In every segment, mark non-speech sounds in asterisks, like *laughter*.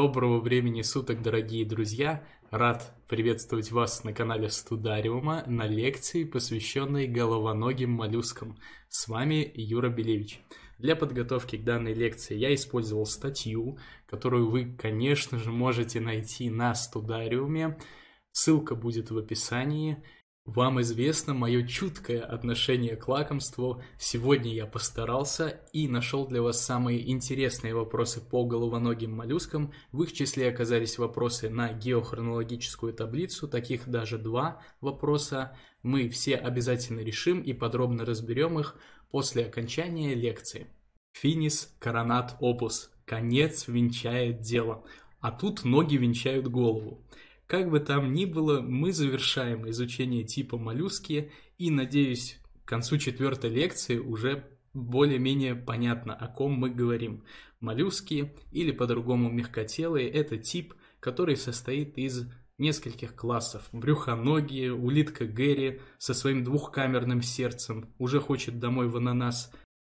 Доброго времени суток, дорогие друзья! Рад приветствовать вас на канале Студариума на лекции, посвященной головоногим моллюскам. С вами Юра Белевич. Для подготовки к данной лекции я использовал статью, которую вы, конечно же, можете найти на Студариуме. Ссылка будет в описании – вам известно мое чуткое отношение к лакомству. Сегодня я постарался и нашел для вас самые интересные вопросы по головоногим моллюскам. В их числе оказались вопросы на геохронологическую таблицу, таких даже два вопроса. Мы все обязательно решим и подробно разберем их после окончания лекции. Финис коронат опус. Конец венчает дело. А тут ноги венчают голову. Как бы там ни было, мы завершаем изучение типа моллюски и, надеюсь, к концу четвертой лекции уже более-менее понятно, о ком мы говорим. Моллюски или по-другому мягкотелые – это тип, который состоит из нескольких классов. Брюхоногие, улитка Гэри со своим двухкамерным сердцем уже хочет домой в ананас,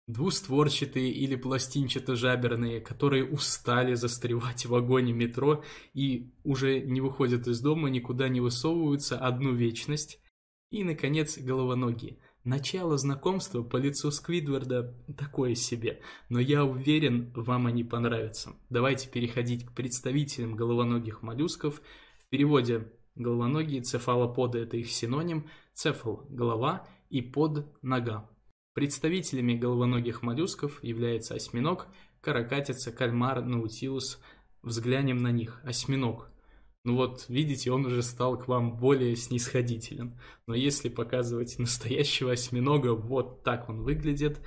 двустворчатые или пластинчато-жаберные, которые устали застревать в вагоне метро и уже не выходят из дома, никуда не высовываются одну вечность. И, наконец, головоногие. Начало знакомства по лицу Сквидварда такое себе, но я уверен, вам они понравятся. Давайте переходить к представителям головоногих моллюсков. В переводе головоногие, цефалоподы – это их синоним, цефал – голова и под – нога. Представителями головоногих моллюсков является осьминог, каракатица, кальмар, наутилус. Взглянем на них. Осьминог. Ну вот, видите, он уже стал к вам более снисходителен. Но если показывать настоящего осьминога, вот так он выглядит,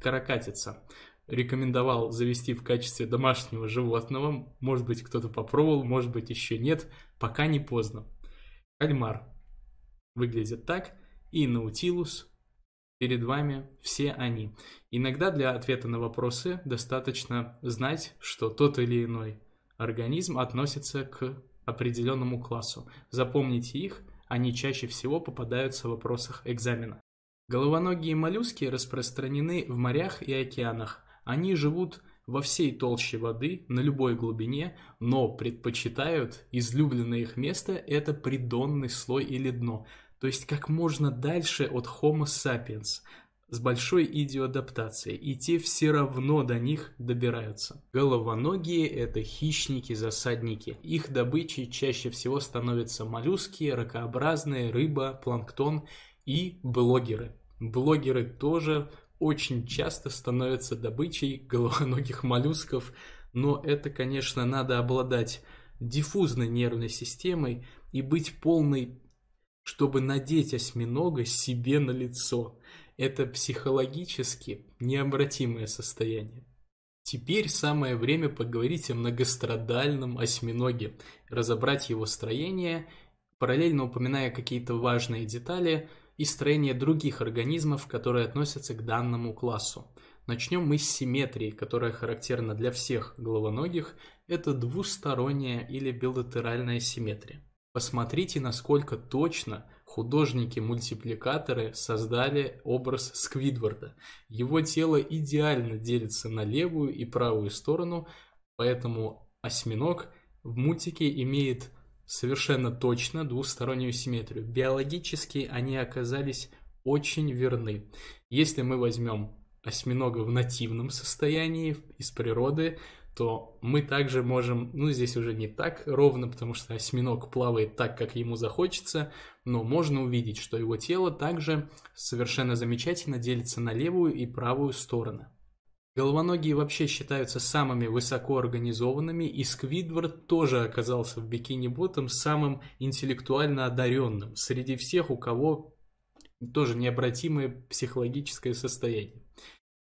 каракатица. Рекомендовал завести в качестве домашнего животного. Может быть, кто-то попробовал, может быть, еще нет. Пока не поздно. Кальмар выглядит так. И наутилус перед вами все они. Иногда для ответа на вопросы достаточно знать, что тот или иной организм относится к определенному классу. Запомните их, они чаще всего попадаются в вопросах экзамена. Головоногие моллюски распространены в морях и океанах. Они живут во всей толще воды, на любой глубине, но предпочитают излюбленное их место – это придонный слой или дно – то есть как можно дальше от Homo sapiens с большой идиоадаптацией, и те все равно до них добираются. Головоногие – это хищники-засадники. Их добычей чаще всего становятся моллюски, ракообразные, рыба, планктон и блогеры. Блогеры тоже очень часто становятся добычей головоногих моллюсков, но это, конечно, надо обладать диффузной нервной системой и быть полной чтобы надеть осьминога себе на лицо. Это психологически необратимое состояние. Теперь самое время поговорить о многострадальном осьминоге, разобрать его строение, параллельно упоминая какие-то важные детали и строение других организмов, которые относятся к данному классу. Начнем мы с симметрии, которая характерна для всех головоногих, это двусторонняя или билатеральная симметрия. Посмотрите, насколько точно художники-мультипликаторы создали образ Сквидварда. Его тело идеально делится на левую и правую сторону, поэтому осьминог в мультике имеет совершенно точно двустороннюю симметрию. Биологически они оказались очень верны. Если мы возьмем осьминога в нативном состоянии, из природы, то мы также можем, ну здесь уже не так ровно, потому что осьминог плавает так, как ему захочется, но можно увидеть, что его тело также совершенно замечательно делится на левую и правую стороны. Головоногие вообще считаются самыми высокоорганизованными, и Сквидвард тоже оказался в бикини-ботом самым интеллектуально одаренным среди всех, у кого тоже необратимое психологическое состояние.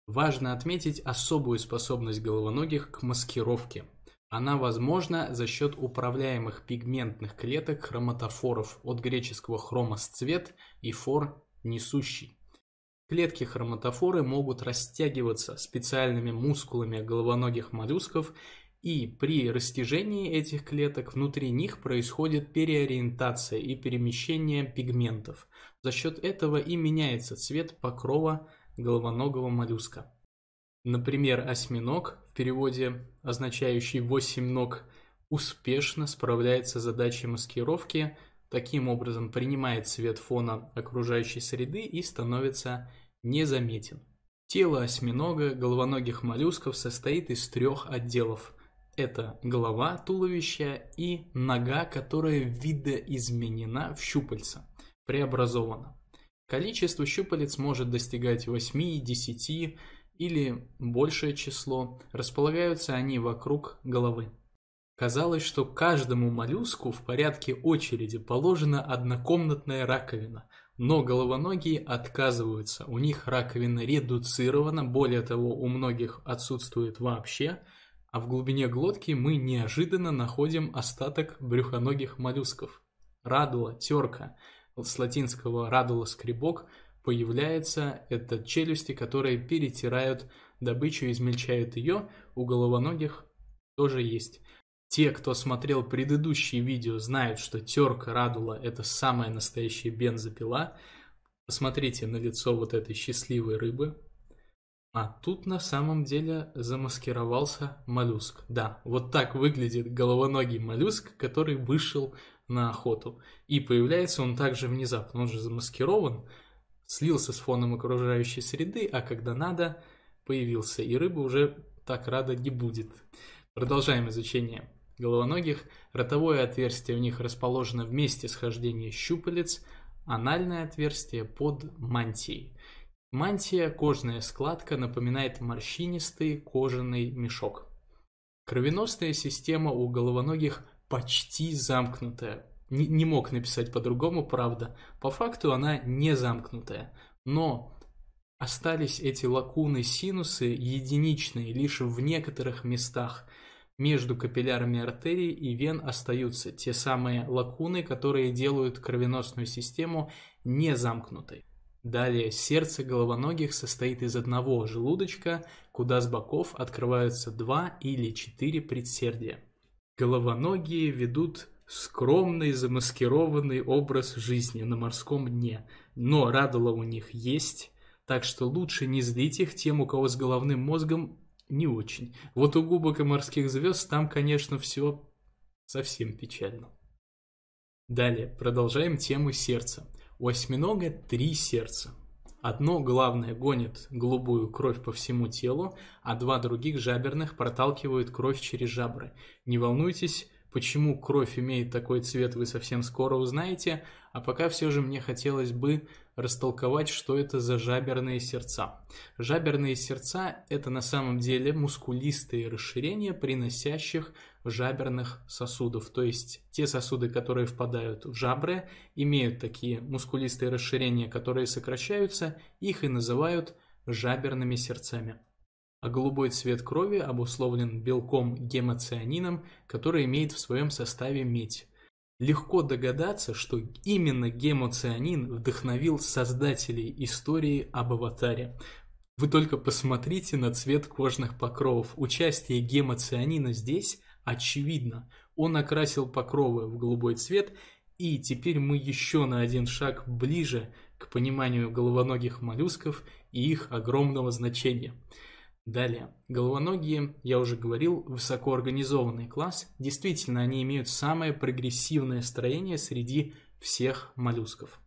Важно отметить особую способность головоногих к маскировке. Она возможна за счет управляемых пигментных клеток хроматофоров от греческого хромос – цвет и фор – несущий. Клетки хроматофоры могут растягиваться специальными мускулами головоногих моллюсков, и при растяжении этих клеток внутри них происходит переориентация и перемещение пигментов. За счет этого и меняется цвет покрова головоногого моллюска. Например, осьминог, в переводе означающий «восемь ног», успешно справляется с задачей маскировки, таким образом принимает цвет фона окружающей среды и становится незаметен. Тело осьминога головоногих моллюсков состоит из трех отделов. Это голова, туловища и нога, которая видоизменена в щупальца, преобразована. Количество щупалец может достигать 8, 10 или большее число. Располагаются они вокруг головы. Казалось, что каждому моллюску в порядке очереди положена однокомнатная раковина, но головоногие отказываются, у них раковина редуцирована, более того, у многих отсутствует вообще, а в глубине глотки мы неожиданно находим остаток брюхоногих моллюсков. Радула, терка – с латинского «радула скребок» появляется, это челюсти, которые перетирают добычу, измельчают ее, у головоногих тоже есть. Те, кто смотрел предыдущие видео, знают, что терка радула – это самая настоящая бензопила. Посмотрите на лицо вот этой счастливой рыбы. А тут на самом деле замаскировался моллюск. Да, вот так выглядит головоногий моллюск, который вышел на охоту. И появляется он также внезапно, он же замаскирован, слился с фоном окружающей среды, а когда надо, появился, и рыба уже так рада не будет. Продолжаем изучение головоногих. Ротовое отверстие у них расположено вместе месте схождения щупалец, анальное отверстие под мантией. Мантия, кожная складка, напоминает морщинистый кожаный мешок. Кровеносная система у головоногих почти замкнутая. Не, не мог написать по-другому, правда. По факту она не замкнутая. Но остались эти лакуны синусы единичные лишь в некоторых местах. Между капиллярами артерий и вен остаются те самые лакуны, которые делают кровеносную систему не замкнутой Далее сердце головоногих состоит из одного желудочка, куда с боков открываются два или четыре предсердия. Головоногие ведут скромный замаскированный образ жизни на морском дне, но радула у них есть, так что лучше не злить их тем, у кого с головным мозгом не очень. Вот у губок и морских звезд там, конечно, все совсем печально. Далее, продолжаем тему сердца. У осьминога три сердца. Одно главное гонит голубую кровь по всему телу, а два других жаберных проталкивают кровь через жабры. Не волнуйтесь, почему кровь имеет такой цвет, вы совсем скоро узнаете, а пока все же мне хотелось бы растолковать, что это за жаберные сердца. Жаберные сердца – это на самом деле мускулистые расширения, приносящих жаберных сосудов. То есть те сосуды, которые впадают в жабры, имеют такие мускулистые расширения, которые сокращаются, их и называют жаберными сердцами. А голубой цвет крови обусловлен белком гемоцианином, который имеет в своем составе медь. Легко догадаться, что именно гемоцианин вдохновил создателей истории об аватаре. Вы только посмотрите на цвет кожных покровов. Участие гемоцианина здесь Очевидно, он окрасил покровы в голубой цвет, и теперь мы еще на один шаг ближе к пониманию головоногих моллюсков и их огромного значения. Далее. Головоногие, я уже говорил, высокоорганизованный класс. Действительно, они имеют самое прогрессивное строение среди всех моллюсков.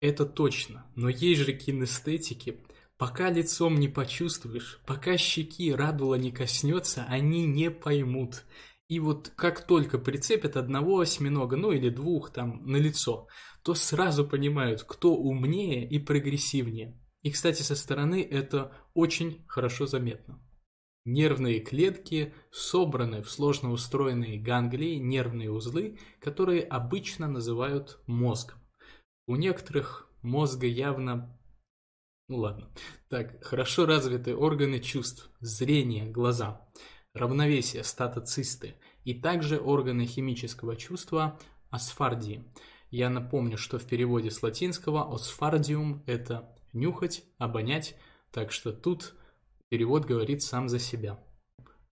Это точно, но есть же кинестетики. Пока лицом не почувствуешь, пока щеки радула не коснется, они не поймут. И вот как только прицепят одного осьминога, ну или двух там на лицо, то сразу понимают, кто умнее и прогрессивнее. И, кстати, со стороны это очень хорошо заметно. Нервные клетки собраны в сложно устроенные ганглии, нервные узлы, которые обычно называют мозгом. У некоторых мозга явно ну ладно. Так, хорошо развиты органы чувств, зрение, глаза равновесие статоцисты и также органы химического чувства асфардии. Я напомню, что в переводе с латинского «осфардиум» — это «нюхать», «обонять», так что тут перевод говорит сам за себя.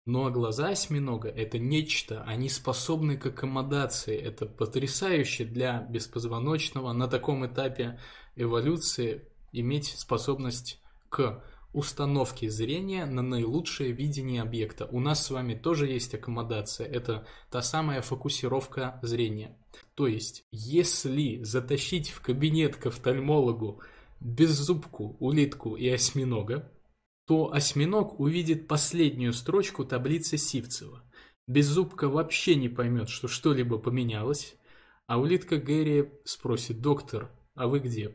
Ну а глаза осьминога – это нечто, они способны к аккомодации, это потрясающе для беспозвоночного на таком этапе эволюции иметь способность к установки зрения на наилучшее видение объекта. У нас с вами тоже есть аккомодация, это та самая фокусировка зрения. То есть, если затащить в кабинет к офтальмологу беззубку, улитку и осьминога, то осьминог увидит последнюю строчку таблицы Сивцева. Беззубка вообще не поймет, что что-либо поменялось, а улитка Гэри спросит «Доктор, а вы где?»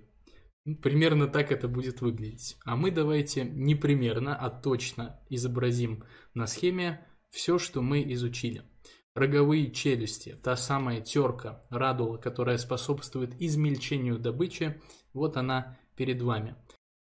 Ну, примерно так это будет выглядеть. А мы давайте не примерно, а точно изобразим на схеме все, что мы изучили. Роговые челюсти, та самая терка, радула, которая способствует измельчению добычи, вот она перед вами.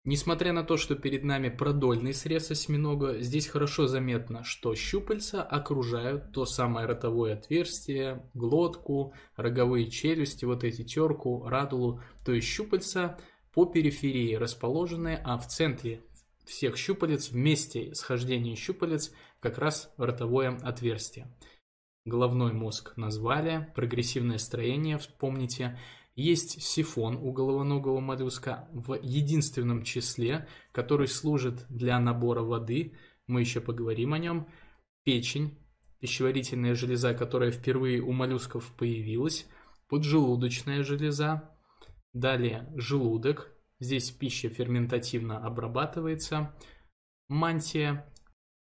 Несмотря на то, что перед нами продольный срез осьминога, здесь хорошо заметно, что щупальца окружают то самое ротовое отверстие, глотку, роговые челюсти, вот эти терку, радулу, то есть щупальца – по периферии расположенные, а в центре всех щупалец, вместе схождение щупалец, как раз в ротовое отверстие. Головной мозг назвали, прогрессивное строение, вспомните. Есть сифон у головоногого моллюска в единственном числе, который служит для набора воды, мы еще поговорим о нем, печень, пищеварительная железа, которая впервые у моллюсков появилась, поджелудочная железа, Далее желудок. Здесь пища ферментативно обрабатывается. Мантия.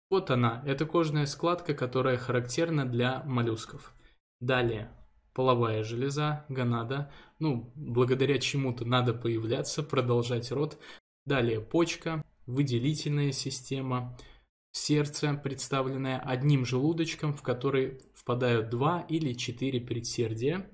Вот она, это кожная складка, которая характерна для моллюсков. Далее половая железа, гонада, ну, благодаря чему-то надо появляться, продолжать род. Далее почка, выделительная система, сердце, представленное одним желудочком, в который впадают два или четыре предсердия.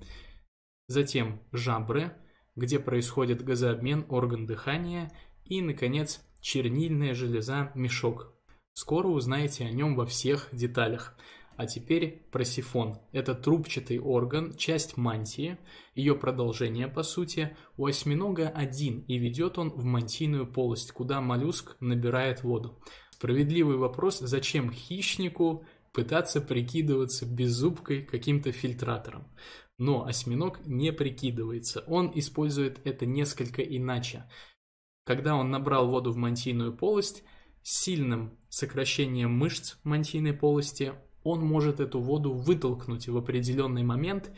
Затем жабры, где происходит газообмен орган дыхания и, наконец, чернильная железа мешок. Скоро узнаете о нем во всех деталях. А теперь про сифон. Это трубчатый орган, часть мантии, ее продолжение по сути. У осьминога один, и ведет он в мантийную полость, куда моллюск набирает воду. Справедливый вопрос, зачем хищнику пытаться прикидываться беззубкой каким-то фильтратором но осьминог не прикидывается. Он использует это несколько иначе. Когда он набрал воду в мантийную полость, сильным сокращением мышц мантийной полости он может эту воду вытолкнуть в определенный момент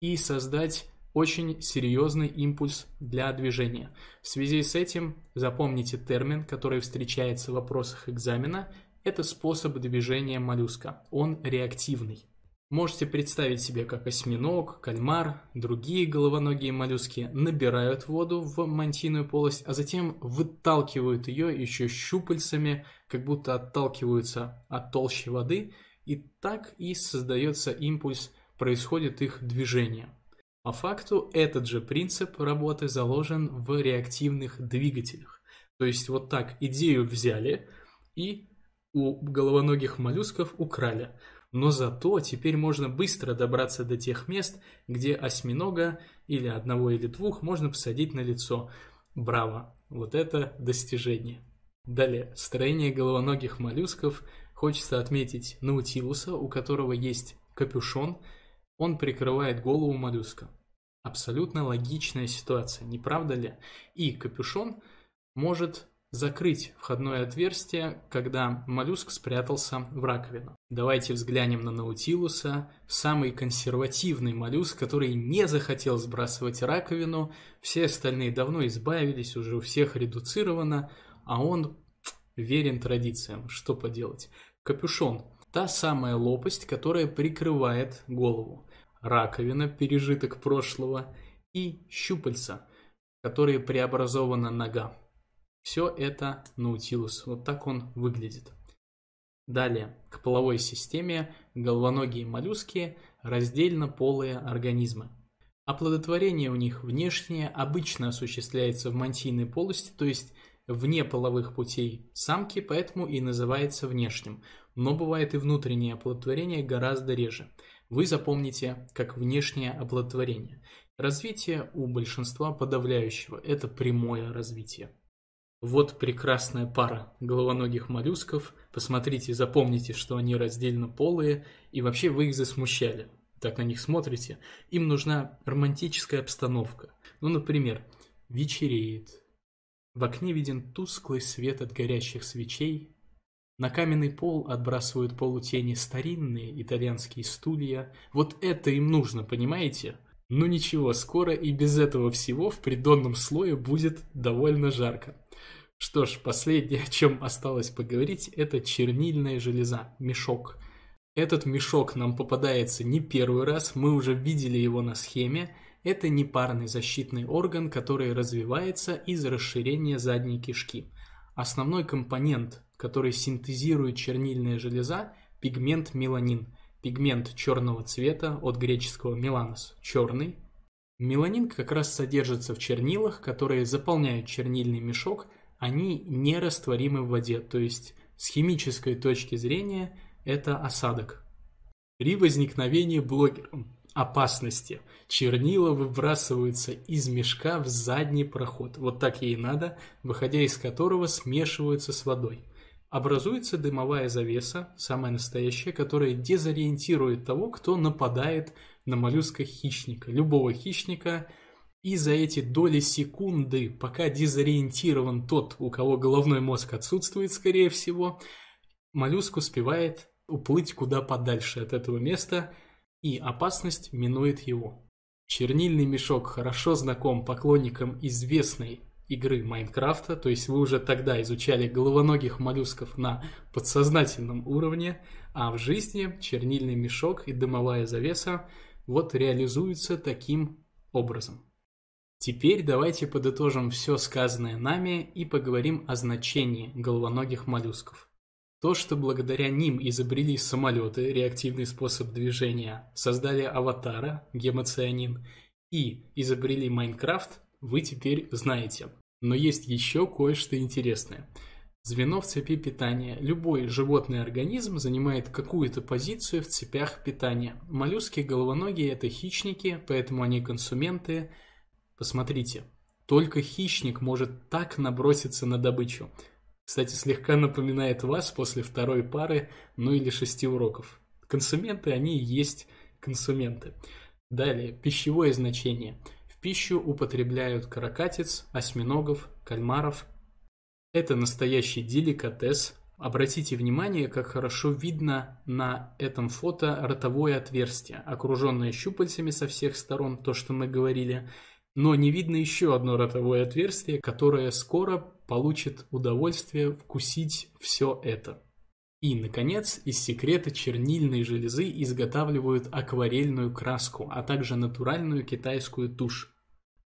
и создать очень серьезный импульс для движения. В связи с этим запомните термин, который встречается в вопросах экзамена. Это способ движения моллюска. Он реактивный. Можете представить себе, как осьминог, кальмар, другие головоногие моллюски набирают воду в мантийную полость, а затем выталкивают ее еще щупальцами, как будто отталкиваются от толщи воды, и так и создается импульс, происходит их движение. По факту этот же принцип работы заложен в реактивных двигателях. То есть вот так идею взяли и у головоногих моллюсков украли – но зато теперь можно быстро добраться до тех мест, где осьминога или одного или двух можно посадить на лицо. Браво! Вот это достижение. Далее, строение головоногих моллюсков. Хочется отметить наутилуса, у которого есть капюшон, он прикрывает голову моллюска. Абсолютно логичная ситуация, не правда ли? И капюшон может закрыть входное отверстие, когда моллюск спрятался в раковину. Давайте взглянем на Наутилуса, самый консервативный моллюск, который не захотел сбрасывать раковину, все остальные давно избавились, уже у всех редуцировано, а он верен традициям, что поделать. Капюшон – та самая лопасть, которая прикрывает голову. Раковина – пережиток прошлого, и щупальца, которые преобразована нога. Все это наутилус. Вот так он выглядит. Далее, к половой системе головоногие моллюски раздельно полые организмы. Оплодотворение у них внешнее обычно осуществляется в мантийной полости, то есть вне половых путей самки, поэтому и называется внешним. Но бывает и внутреннее оплодотворение гораздо реже. Вы запомните как внешнее оплодотворение. Развитие у большинства подавляющего – это прямое развитие. Вот прекрасная пара головоногих моллюсков. Посмотрите, запомните, что они раздельно полые, и вообще вы их засмущали. Так на них смотрите. Им нужна романтическая обстановка. Ну, например, вечереет. В окне виден тусклый свет от горящих свечей. На каменный пол отбрасывают полутени старинные итальянские стулья. Вот это им нужно, понимаете? Ну ничего, скоро и без этого всего в придонном слое будет довольно жарко. Что ж, последнее, *laughs* о чем осталось поговорить, это чернильная железа, мешок. Этот мешок нам попадается не первый раз, мы уже видели его на схеме. Это непарный защитный орган, который развивается из расширения задней кишки. Основной компонент, который синтезирует чернильная железа – пигмент меланин. Пигмент черного цвета от греческого меланос – черный. Меланин как раз содержится в чернилах, которые заполняют чернильный мешок – они нерастворимы в воде, то есть с химической точки зрения это осадок. При возникновении блогером опасности чернила выбрасываются из мешка в задний проход, вот так ей надо, выходя из которого смешиваются с водой. Образуется дымовая завеса, самая настоящая, которая дезориентирует того, кто нападает на моллюска хищника, любого хищника – и за эти доли секунды, пока дезориентирован тот, у кого головной мозг отсутствует, скорее всего, моллюск успевает уплыть куда подальше от этого места, и опасность минует его. Чернильный мешок хорошо знаком поклонникам известной игры Майнкрафта, то есть вы уже тогда изучали головоногих моллюсков на подсознательном уровне, а в жизни чернильный мешок и дымовая завеса вот реализуются таким образом. Теперь давайте подытожим все сказанное нами и поговорим о значении головоногих моллюсков. То, что благодаря ним изобрели самолеты, реактивный способ движения, создали аватара, гемоцианин, и изобрели Майнкрафт, вы теперь знаете. Но есть еще кое-что интересное. Звено в цепи питания. Любой животный организм занимает какую-то позицию в цепях питания. Моллюски головоногие – это хищники, поэтому они консументы – Посмотрите, только хищник может так наброситься на добычу. Кстати, слегка напоминает вас после второй пары, ну или шести уроков. Консументы, они и есть консументы. Далее, пищевое значение. В пищу употребляют каракатиц, осьминогов, кальмаров. Это настоящий деликатес. Обратите внимание, как хорошо видно на этом фото ротовое отверстие, окруженное щупальцами со всех сторон, то, что мы говорили – но не видно еще одно ротовое отверстие, которое скоро получит удовольствие вкусить все это. И, наконец, из секрета чернильной железы изготавливают акварельную краску, а также натуральную китайскую тушь.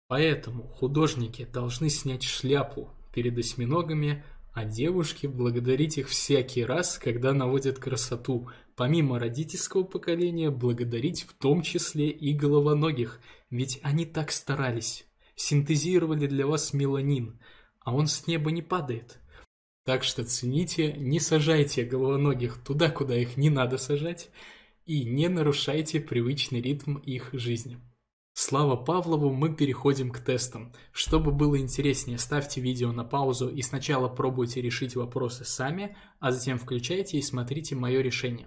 Поэтому художники должны снять шляпу перед осьминогами, а девушки благодарить их всякий раз, когда наводят красоту, помимо родительского поколения благодарить в том числе и головоногих, ведь они так старались, синтезировали для вас меланин, а он с неба не падает. Так что цените, не сажайте головоногих туда, куда их не надо сажать, и не нарушайте привычный ритм их жизни. Слава Павлову, мы переходим к тестам. Чтобы было интереснее, ставьте видео на паузу и сначала пробуйте решить вопросы сами, а затем включайте и смотрите мое решение.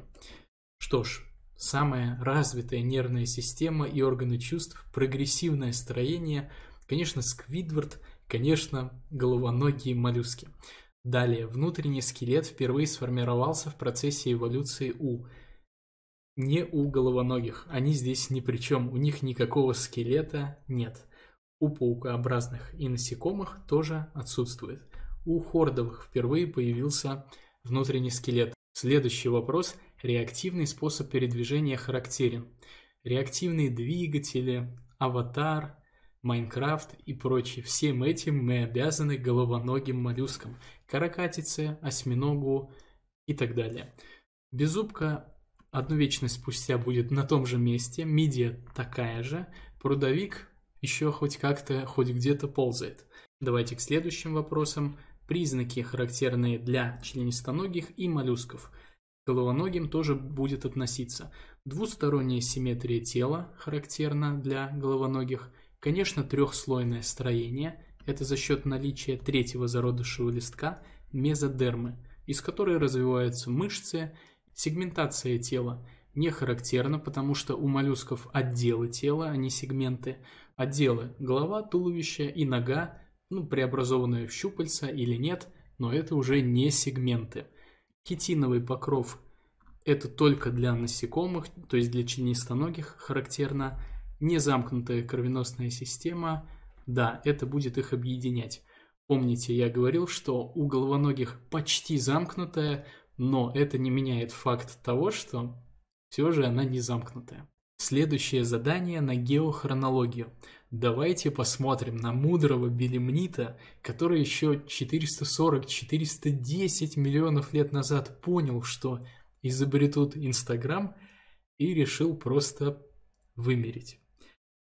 Что ж, самая развитая нервная система и органы чувств, прогрессивное строение, конечно, Сквидвард, конечно, головоногие моллюски. Далее, внутренний скелет впервые сформировался в процессе эволюции У – не у головоногих. Они здесь ни при чем. У них никакого скелета нет. У паукообразных и насекомых тоже отсутствует. У хордовых впервые появился внутренний скелет. Следующий вопрос. Реактивный способ передвижения характерен. Реактивные двигатели, аватар, Майнкрафт и прочее. Всем этим мы обязаны головоногим моллюскам, каракатице, осьминогу и так далее. Беззубка одну вечность спустя будет на том же месте, мидия такая же, прудовик еще хоть как-то, хоть где-то ползает. Давайте к следующим вопросам. Признаки, характерные для членистоногих и моллюсков. К головоногим тоже будет относиться. Двусторонняя симметрия тела характерна для головоногих. Конечно, трехслойное строение. Это за счет наличия третьего зародышевого листка, мезодермы, из которой развиваются мышцы, Сегментация тела не характерна, потому что у моллюсков отделы тела, а не сегменты. Отделы – голова, туловище и нога, ну, преобразованные в щупальца или нет, но это уже не сегменты. Хитиновый покров – это только для насекомых, то есть для членистоногих характерно. Незамкнутая кровеносная система – да, это будет их объединять. Помните, я говорил, что у головоногих почти замкнутая – но это не меняет факт того, что все же она не замкнутая. Следующее задание на геохронологию. Давайте посмотрим на мудрого Белемнита, который еще 440-410 миллионов лет назад понял, что изобретут Инстаграм и решил просто вымереть.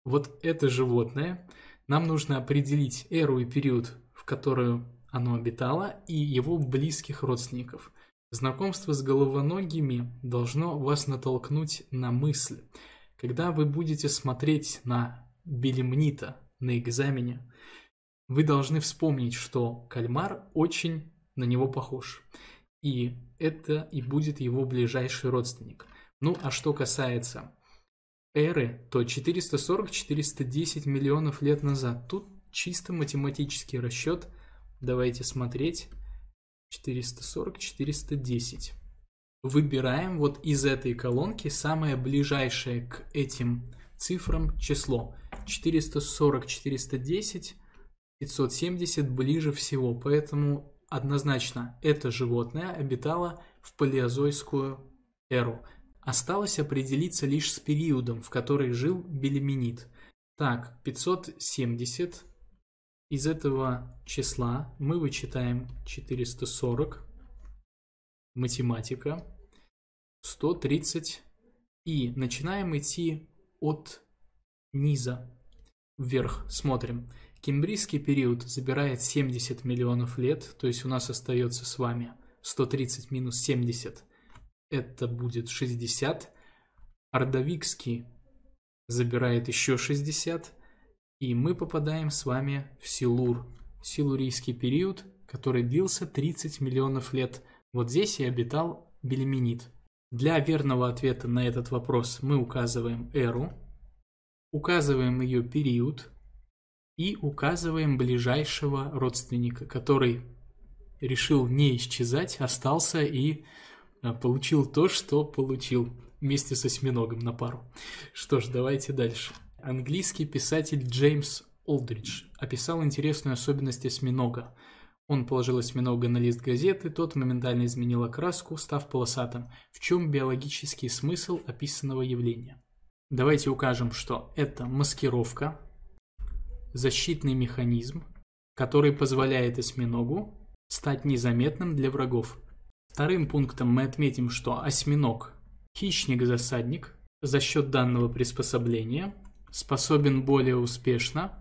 Вот это животное, нам нужно определить эру и период, в которую оно обитало, и его близких родственников. Знакомство с головоногими должно вас натолкнуть на мысль. Когда вы будете смотреть на Белемнита на экзамене, вы должны вспомнить, что кальмар очень на него похож. И это и будет его ближайший родственник. Ну а что касается эры, то 440-410 миллионов лет назад. Тут чисто математический расчет. Давайте смотреть. 440, 410. Выбираем вот из этой колонки самое ближайшее к этим цифрам число. 440, 410, 570 ближе всего, поэтому однозначно это животное обитало в палеозойскую эру. Осталось определиться лишь с периодом, в который жил белеминит. Так, 570 из этого числа мы вычитаем 440, математика, 130 и начинаем идти от низа вверх. Смотрим. Кембрийский период забирает 70 миллионов лет, то есть у нас остается с вами 130 минус 70, это будет 60. Ордовикский забирает еще 60. И мы попадаем с вами в Силур. Силурийский период, который длился 30 миллионов лет. Вот здесь и обитал Бельминит. Для верного ответа на этот вопрос мы указываем эру, указываем ее период и указываем ближайшего родственника, который решил не исчезать, остался и э, получил то, что получил вместе с осьминогом на пару. Что ж, давайте дальше. Английский писатель Джеймс Олдридж описал интересную особенность осьминога. Он положил осьминога на лист газеты, тот моментально изменил окраску, став полосатым. В чем биологический смысл описанного явления? Давайте укажем, что это маскировка, защитный механизм, который позволяет осьминогу стать незаметным для врагов. Вторым пунктом мы отметим, что осьминог – хищник-засадник за счет данного приспособления – способен более успешно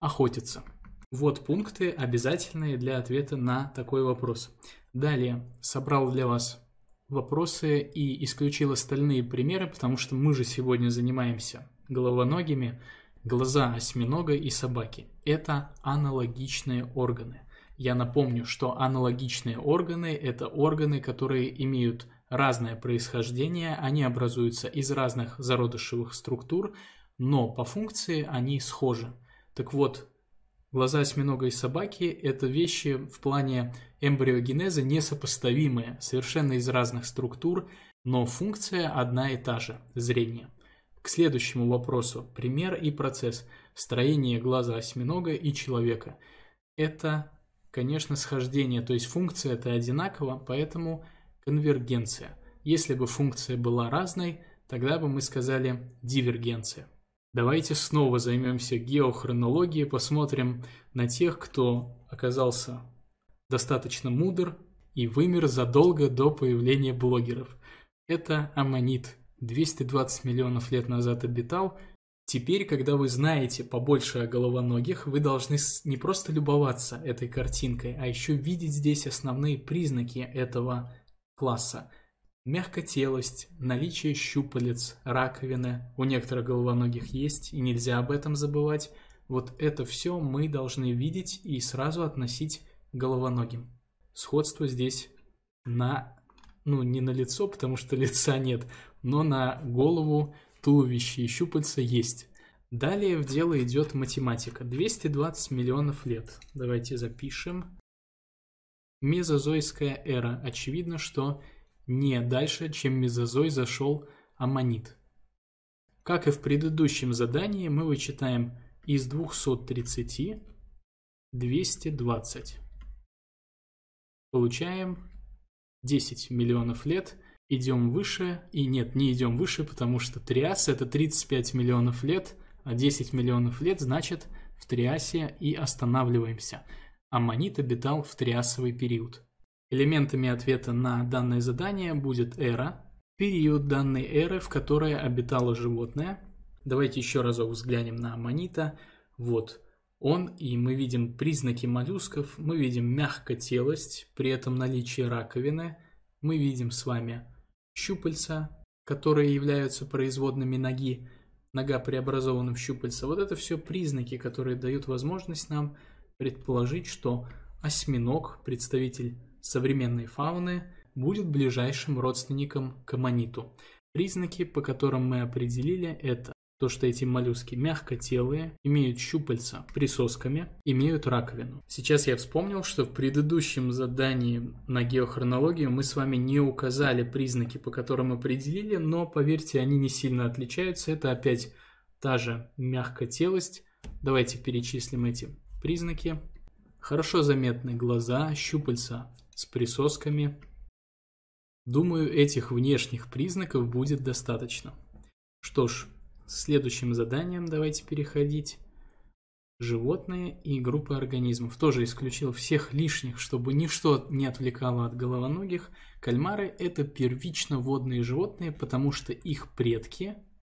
охотиться. Вот пункты, обязательные для ответа на такой вопрос. Далее собрал для вас вопросы и исключил остальные примеры, потому что мы же сегодня занимаемся головоногими, глаза осьминога и собаки. Это аналогичные органы. Я напомню, что аналогичные органы – это органы, которые имеют разное происхождение, они образуются из разных зародышевых структур, но по функции они схожи. Так вот, глаза осьминога и собаки – это вещи в плане эмбриогенеза несопоставимые, совершенно из разных структур, но функция одна и та же – зрение. К следующему вопросу – пример и процесс строения глаза осьминога и человека. Это, конечно, схождение, то есть функция это одинакова, поэтому конвергенция. Если бы функция была разной, тогда бы мы сказали дивергенция. Давайте снова займемся геохронологией, посмотрим на тех, кто оказался достаточно мудр и вымер задолго до появления блогеров. Это аммонит, 220 миллионов лет назад обитал. Теперь, когда вы знаете побольше о головоногих, вы должны не просто любоваться этой картинкой, а еще видеть здесь основные признаки этого класса – Мягкотелость, наличие щупалец, раковины, у некоторых головоногих есть, и нельзя об этом забывать. Вот это все мы должны видеть и сразу относить к головоногим. Сходство здесь на, ну не на лицо, потому что *laughs* лица нет, но на голову, туловище и щупальца есть. Далее в дело идет математика. 220 миллионов лет. Давайте запишем. Мезозойская эра. Очевидно, что не дальше, чем мезозой зашел аммонит. Как и в предыдущем задании, мы вычитаем из 230 220. Получаем 10 миллионов лет, идем выше, и нет, не идем выше, потому что триас это 35 миллионов лет, а 10 миллионов лет значит в триасе и останавливаемся. Аммонит обитал в триасовый период. Элементами ответа на данное задание будет эра, период данной эры, в которой обитало животное. Давайте еще разок взглянем на аммонита. Вот он, и мы видим признаки моллюсков, мы видим мягкотелость, при этом наличие раковины, мы видим с вами щупальца, которые являются производными ноги, нога преобразована в щупальца. Вот это все признаки, которые дают возможность нам предположить, что осьминог, представитель современной фауны будет ближайшим родственником к аммониту. Признаки, по которым мы определили, это то, что эти моллюски мягкотелые, имеют щупальца присосками, имеют раковину. Сейчас я вспомнил, что в предыдущем задании на геохронологию мы с вами не указали признаки, по которым определили, но, поверьте, они не сильно отличаются. Это опять та же мягкотелость. Давайте перечислим эти признаки. Хорошо заметны глаза, щупальца с присосками. Думаю, этих внешних признаков будет достаточно. Что ж, следующим заданием давайте переходить. Животные и группы организмов. Тоже исключил всех лишних, чтобы ничто не отвлекало от головоногих. Кальмары – это первично водные животные, потому что их предки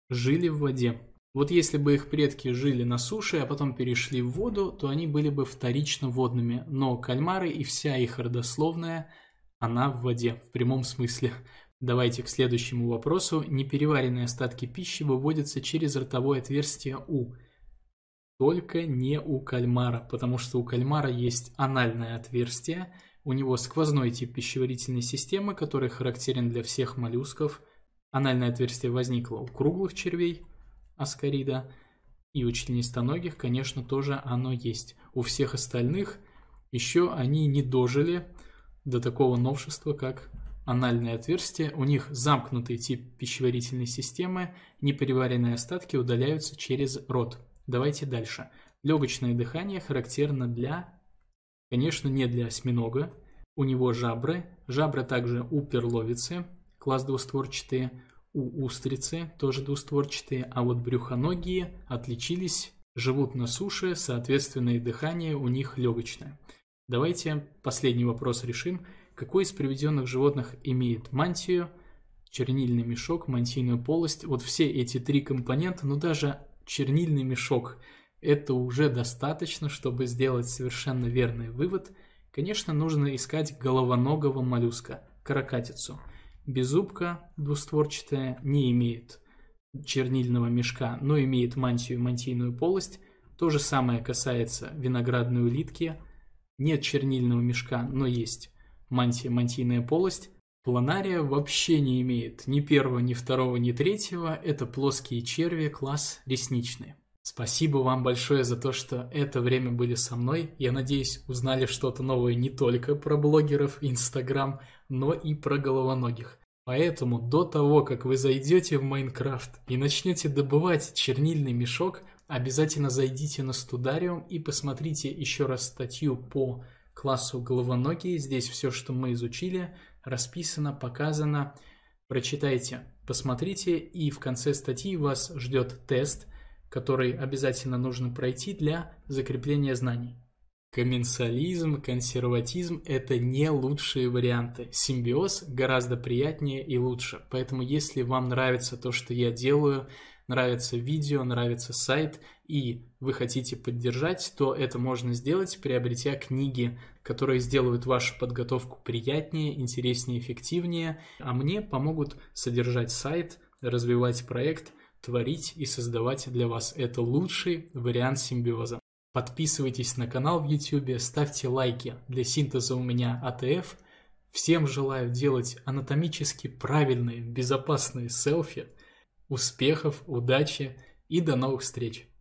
жили в воде. Вот если бы их предки жили на суше, а потом перешли в воду, то они были бы вторично водными, но кальмары и вся их родословная, она в воде, в прямом смысле. Давайте к следующему вопросу. Непереваренные остатки пищи выводятся через ротовое отверстие у. Только не у кальмара, потому что у кальмара есть анальное отверстие, у него сквозной тип пищеварительной системы, который характерен для всех моллюсков. Анальное отверстие возникло у круглых червей – Аскарида, и у членистоногих, конечно, тоже оно есть. У всех остальных еще они не дожили до такого новшества, как анальное отверстие. У них замкнутый тип пищеварительной системы, Непереваренные остатки удаляются через рот. Давайте дальше. Легочное дыхание характерно для, конечно, не для осьминога. У него жабры, жабры также у перловицы, класс двустворчатые, у устрицы тоже двустворчатые, а вот брюхоногие отличились, живут на суше, соответственно и дыхание у них легочное. Давайте последний вопрос решим. Какой из приведенных животных имеет мантию, чернильный мешок, мантийную полость? Вот все эти три компонента, но даже чернильный мешок – это уже достаточно, чтобы сделать совершенно верный вывод. Конечно, нужно искать головоногого моллюска, каракатицу – Беззубка двустворчатая не имеет чернильного мешка, но имеет мантию и мантийную полость. То же самое касается виноградной улитки. Нет чернильного мешка, но есть мантия, мантийная полость. Планария вообще не имеет ни первого, ни второго, ни третьего. Это плоские черви, класс ресничные. Спасибо вам большое за то, что это время были со мной. Я надеюсь, узнали что-то новое не только про блогеров, Инстаграм, но и про головоногих. Поэтому до того, как вы зайдете в Майнкрафт и начнете добывать чернильный мешок, обязательно зайдите на Студариум и посмотрите еще раз статью по классу головоногие. Здесь все, что мы изучили, расписано, показано. Прочитайте, посмотрите, и в конце статьи вас ждет тест – который обязательно нужно пройти для закрепления знаний. Комменсализм, консерватизм – это не лучшие варианты. Симбиоз гораздо приятнее и лучше. Поэтому если вам нравится то, что я делаю, нравится видео, нравится сайт и вы хотите поддержать, то это можно сделать, приобретя книги, которые сделают вашу подготовку приятнее, интереснее, эффективнее, а мне помогут содержать сайт, развивать проект – творить и создавать для вас. Это лучший вариант симбиоза. Подписывайтесь на канал в YouTube, ставьте лайки. Для синтеза у меня АТФ. Всем желаю делать анатомически правильные, безопасные селфи. Успехов, удачи и до новых встреч!